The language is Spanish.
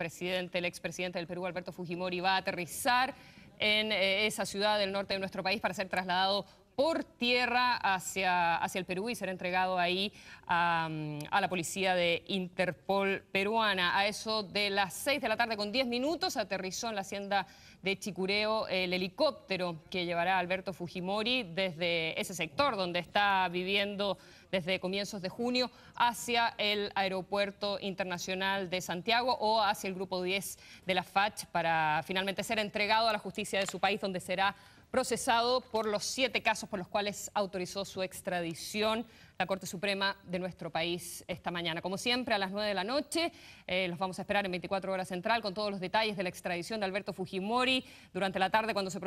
presidente, el expresidente del Perú, Alberto Fujimori, va a aterrizar en eh, esa ciudad del norte de nuestro país para ser trasladado por tierra hacia, hacia el Perú y será entregado ahí a la policía de Interpol peruana. A eso de las 6 de la tarde con 10 minutos aterrizó en la hacienda de Chicureo el helicóptero que llevará Alberto Fujimori desde ese sector donde está viviendo desde comienzos de junio hacia el Aeropuerto Internacional de Santiago o hacia el Grupo 10 de la FACH para finalmente ser entregado a la justicia de su país donde será procesado por los siete casos por los cuales autorizó su extradición la Corte Suprema de nuestro país esta mañana. Como siempre, a las nueve de la noche, eh, los vamos a esperar en 24 horas central con todos los detalles de la extradición de Alberto Fujimori durante la tarde cuando se